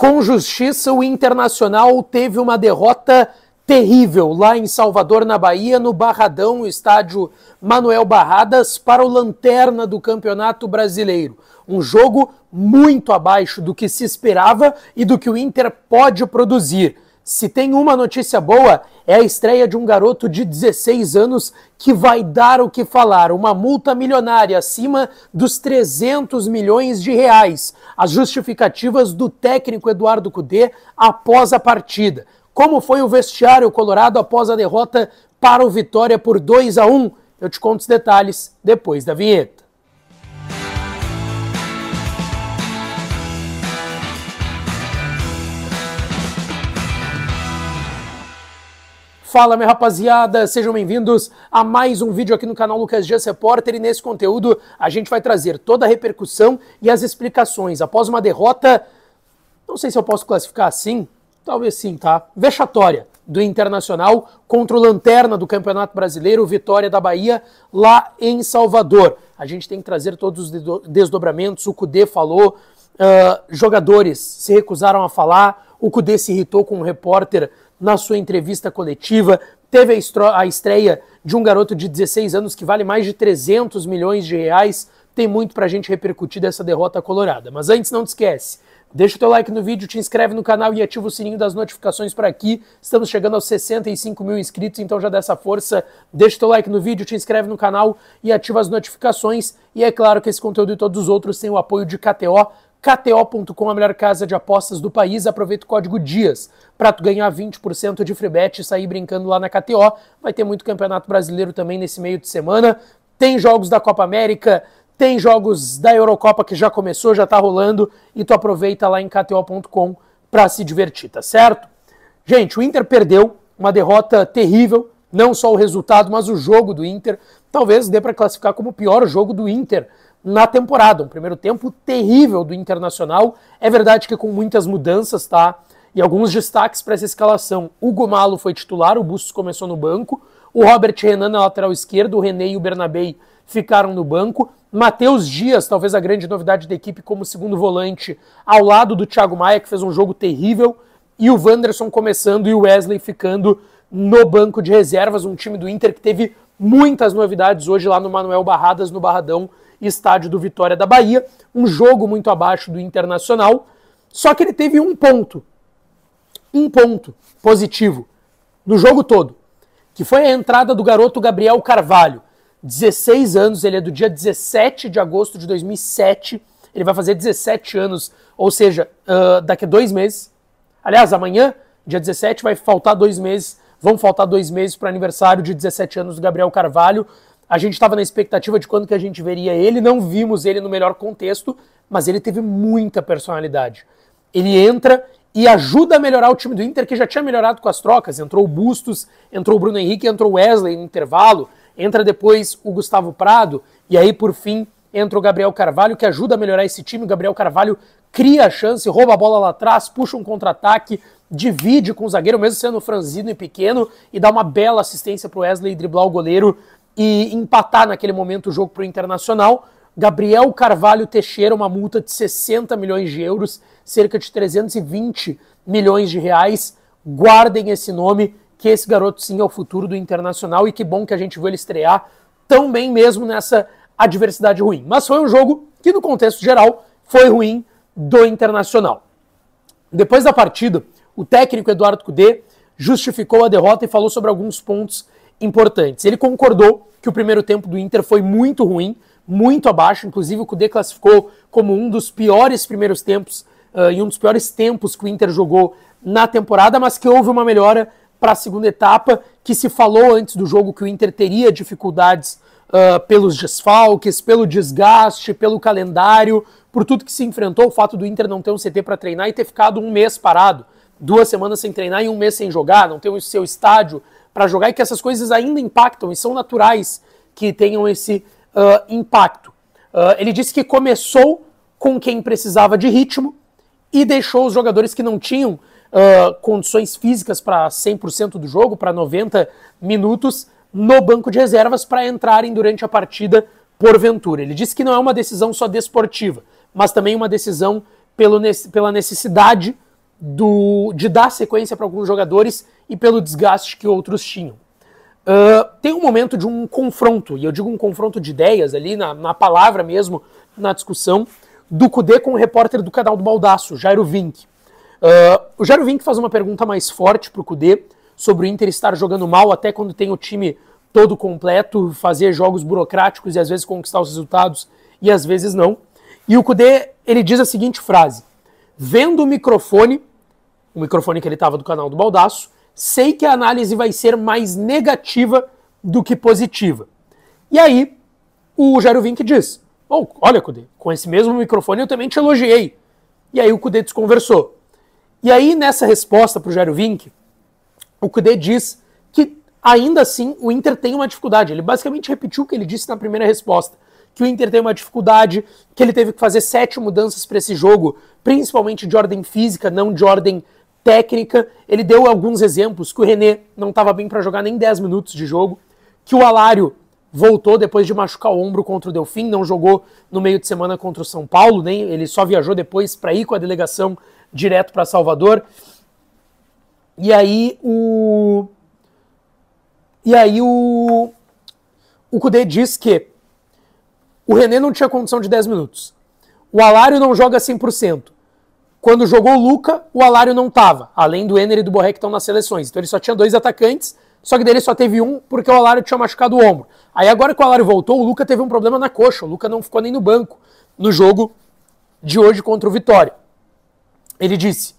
com justiça, o Internacional teve uma derrota terrível lá em Salvador, na Bahia, no Barradão, o estádio Manuel Barradas, para o Lanterna do Campeonato Brasileiro. Um jogo muito abaixo do que se esperava e do que o Inter pode produzir. Se tem uma notícia boa, é a estreia de um garoto de 16 anos que vai dar o que falar. Uma multa milionária acima dos 300 milhões de reais. As justificativas do técnico Eduardo Cudê após a partida. Como foi o vestiário colorado após a derrota para o Vitória por 2 a 1? Eu te conto os detalhes depois da vinheta. Fala, minha rapaziada, sejam bem-vindos a mais um vídeo aqui no canal Lucas Dias Repórter e nesse conteúdo a gente vai trazer toda a repercussão e as explicações após uma derrota, não sei se eu posso classificar assim, talvez sim, tá? Vexatória do Internacional contra o Lanterna do Campeonato Brasileiro, Vitória da Bahia, lá em Salvador. A gente tem que trazer todos os desdobramentos, o Cudê falou, uh, jogadores se recusaram a falar, o Cudê se irritou com um repórter na sua entrevista coletiva, teve a, estreia de um garoto de 16 anos que vale mais de 300 milhões de reais. Tem muito pra gente repercutir dessa derrota colorada. Mas antes, não te esquece. Deixa o teu like no vídeo, te inscreve no canal e ativa o sininho das notificações para aqui. Estamos chegando aos 65 mil inscritos, então já dá essa força. Deixa o teu like no vídeo, te inscreve no canal e ativa as notificações. E é claro que esse conteúdo e todos os outros têm o apoio de KTO, KTO.com, a melhor casa de apostas do país. Aproveita o código DIAS para tu ganhar 20% de free bet e sair brincando lá na KTO. Vai ter muito campeonato brasileiro também nesse meio de semana. Tem jogos da Copa América, tem jogos da Eurocopa que já começou, já está rolando e tu aproveita lá em KTO.com para se divertir, tá certo? Gente, o Inter perdeu uma derrota terrível, não só o resultado, mas o jogo do Inter. Talvez dê para classificar como o pior jogo do Inter na temporada. Um primeiro tempo terrível do Internacional. É verdade que com muitas mudanças, tá? E alguns destaques para essa escalação. Hugo Malo foi titular, o Bustos começou no banco. O Robert Renan na lateral esquerda, o René e o Bernabei ficaram no banco. Matheus Dias, talvez a grande novidade da equipe como segundo volante, ao lado do Thiago Maia, que fez um jogo terrível. E o Wanderson começando e o Wesley ficando no banco de reservas. Um time do Inter que teve muitas novidades hoje lá no Manuel Barradas, no Barradão, estádio do Vitória da Bahia, um jogo muito abaixo do Internacional, só que ele teve um ponto, um ponto positivo no jogo todo, que foi a entrada do garoto Gabriel Carvalho, 16 anos, ele é do dia 17 de agosto de 2007, ele vai fazer 17 anos, ou seja, uh, daqui a dois meses. Aliás, amanhã, dia 17, vai faltar dois meses, vão faltar dois meses para o aniversário de 17 anos do Gabriel Carvalho. A gente estava na expectativa de quando que a gente veria ele, não vimos ele no melhor contexto, mas ele teve muita personalidade. Ele entra e ajuda a melhorar o time do Inter, que já tinha melhorado com as trocas. Entrou o Bustos, entrou o Bruno Henrique, entrou o Wesley no intervalo, entra depois o Gustavo Prado, e aí, por fim, entra o Gabriel Carvalho, que ajuda a melhorar esse time. O Gabriel Carvalho cria a chance, rouba a bola lá atrás, puxa um contra-ataque, divide com o zagueiro, mesmo sendo franzino e pequeno, e dá uma bela assistência para o Wesley driblar o goleiro e empatar naquele momento o jogo para o Internacional. Gabriel Carvalho Teixeira, uma multa de 60 milhões de euros, cerca de 320 milhões de reais. Guardem esse nome, que esse garoto sim é o futuro do Internacional e que bom que a gente viu ele estrear tão bem mesmo nessa adversidade ruim. Mas foi um jogo que, no contexto geral, foi ruim do Internacional. Depois da partida, o técnico Eduardo Cudê justificou a derrota e falou sobre alguns pontos importantes. Ele concordou que o primeiro tempo do Inter foi muito ruim, muito abaixo, inclusive o Cudê classificou como um dos piores primeiros tempos uh, e um dos piores tempos que o Inter jogou na temporada, mas que houve uma melhora para a segunda etapa, que se falou antes do jogo que o Inter teria dificuldades uh, pelos desfalques, pelo desgaste, pelo calendário, por tudo que se enfrentou, o fato do Inter não ter um CT para treinar e ter ficado um mês parado, duas semanas sem treinar e um mês sem jogar, não ter o seu estádio para jogar e que essas coisas ainda impactam e são naturais que tenham esse uh, impacto. Uh, ele disse que começou com quem precisava de ritmo e deixou os jogadores que não tinham uh, condições físicas para 100% do jogo, para 90 minutos, no banco de reservas para entrarem durante a partida porventura. Ele disse que não é uma decisão só desportiva, mas também uma decisão pelo, pela necessidade do, de dar sequência para alguns jogadores e pelo desgaste que outros tinham. Uh, tem um momento de um confronto, e eu digo um confronto de ideias ali, na, na palavra mesmo, na discussão, do Cudê com o repórter do canal do Baldaço, Jairo Vink. Uh, o Jairo Vink faz uma pergunta mais forte para o Cudê sobre o Inter estar jogando mal até quando tem o time todo completo, fazer jogos burocráticos e às vezes conquistar os resultados e às vezes não. E o Cudê, ele diz a seguinte frase: vendo o microfone, o microfone que ele estava do canal do Baldaço, sei que a análise vai ser mais negativa do que positiva. E aí, o Jairo Vink diz: Bom, olha, Cudê, com esse mesmo microfone eu também te elogiei. E aí o Cudê desconversou. E aí, nessa resposta para o Jairo Vink, o Cudê diz que ainda assim o Inter tem uma dificuldade. Ele basicamente repetiu o que ele disse na primeira resposta. Que o Inter tem uma dificuldade, que ele teve que fazer sete mudanças para esse jogo, principalmente de ordem física, não de ordem técnica. Ele deu alguns exemplos que o René não estava bem para jogar nem 10 minutos de jogo, que o Alário voltou depois de machucar o ombro contra o Delfim, não jogou no meio de semana contra o São Paulo, nem ele só viajou depois para ir com a delegação direto para Salvador. E aí o E aí o o Cudê diz que o René não tinha condição de 10 minutos. O Alário não joga 100%. Quando jogou o Luca, o Alário não tava. além do Enner e do Borré que estão nas seleções. Então ele só tinha dois atacantes, só que dele só teve um porque o Alário tinha machucado o ombro. Aí agora que o Alário voltou, o Luca teve um problema na coxa, o Luca não ficou nem no banco no jogo de hoje contra o Vitória. Ele disse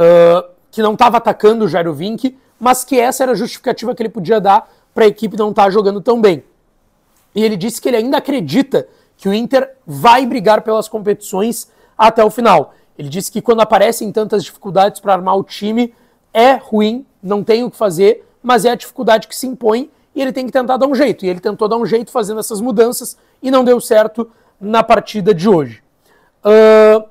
uh, que não estava atacando o Jairo Vink, mas que essa era a justificativa que ele podia dar para a equipe não estar tá jogando tão bem. E ele disse que ele ainda acredita que o Inter vai brigar pelas competições até o final. Ele disse que quando aparecem tantas dificuldades para armar o time, é ruim, não tem o que fazer, mas é a dificuldade que se impõe e ele tem que tentar dar um jeito. E ele tentou dar um jeito fazendo essas mudanças e não deu certo na partida de hoje. Uh,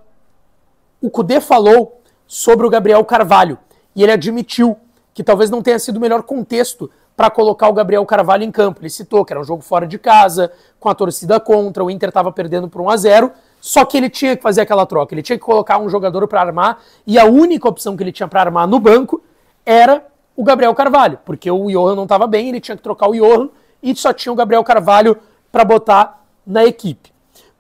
o Cudê falou sobre o Gabriel Carvalho e ele admitiu que talvez não tenha sido o melhor contexto para colocar o Gabriel Carvalho em campo. Ele citou que era um jogo fora de casa, com a torcida contra, o Inter estava perdendo por 1 a 0 só que ele tinha que fazer aquela troca, ele tinha que colocar um jogador para armar e a única opção que ele tinha para armar no banco era o Gabriel Carvalho, porque o Johan não estava bem, ele tinha que trocar o Johan e só tinha o Gabriel Carvalho para botar na equipe.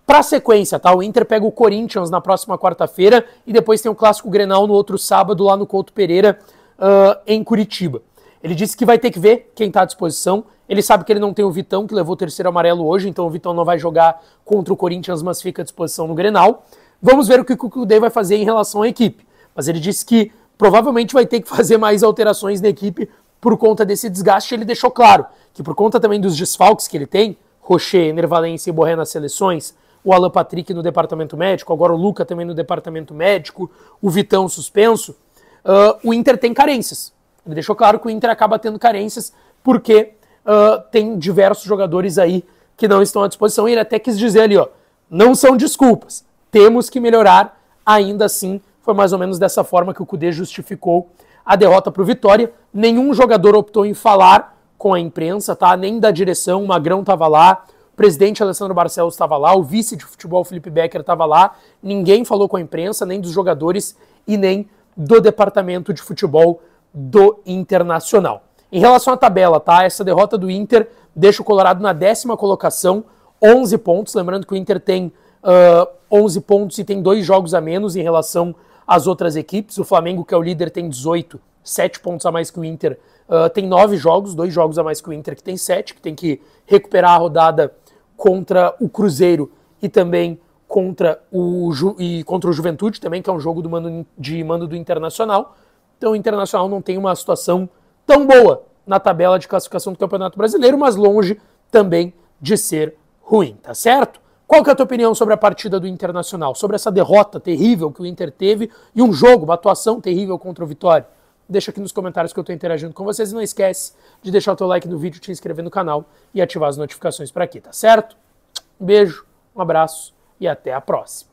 Para a sequência, tá? O Inter pega o Corinthians na próxima quarta-feira e depois tem o clássico Grenal no outro sábado lá no Couto Pereira, uh, em Curitiba. Ele disse que vai ter que ver quem está à disposição. Ele sabe que ele não tem o Vitão, que levou o terceiro amarelo hoje, então o Vitão não vai jogar contra o Corinthians, mas fica à disposição no Grenal. Vamos ver o que o Cucudê vai fazer em relação à equipe. Mas ele disse que provavelmente vai ter que fazer mais alterações na equipe por conta desse desgaste. Ele deixou claro que por conta também dos desfalques que ele tem, Rocher, Nervalência e Borré nas seleções, o Alan Patrick no departamento médico, agora o Luca também no departamento médico, o Vitão suspenso, uh, o Inter tem carências. Ele deixou claro que o Inter acaba tendo carências porque uh, tem diversos jogadores aí que não estão à disposição. E ele até quis dizer ali, ó, não são desculpas, temos que melhorar. Ainda assim, foi mais ou menos dessa forma que o Cudê justificou a derrota para o Vitória. Nenhum jogador optou em falar com a imprensa, tá? Nem da direção, o Magrão estava lá, o presidente Alessandro Barcelos estava lá, o vice de futebol Felipe Becker estava lá. Ninguém falou com a imprensa, nem dos jogadores e nem do departamento de futebol do Internacional. Em relação à tabela, tá? Essa derrota do Inter deixa o Colorado na décima colocação, 11 pontos. Lembrando que o Inter tem uh, 11 pontos e tem dois jogos a menos em relação às outras equipes. O Flamengo, que é o líder, tem 18, 7 pontos a mais que o Inter. Uh, tem nove jogos, dois jogos a mais que o Inter, que tem sete, que tem que recuperar a rodada contra o Cruzeiro e também contra o, Ju e contra o Juventude, também, que é um jogo do mando, de mando do Internacional. Então o Internacional não tem uma situação tão boa na tabela de classificação do Campeonato Brasileiro, mas longe também de ser ruim, tá certo? Qual que é a tua opinião sobre a partida do Internacional? Sobre essa derrota terrível que o Inter teve e um jogo, uma atuação terrível contra o Vitória? Deixa aqui nos comentários que eu estou interagindo com vocês e não esquece de deixar o teu like no vídeo, te inscrever no canal e ativar as notificações para aqui, tá certo? Um beijo, um abraço e até a próxima.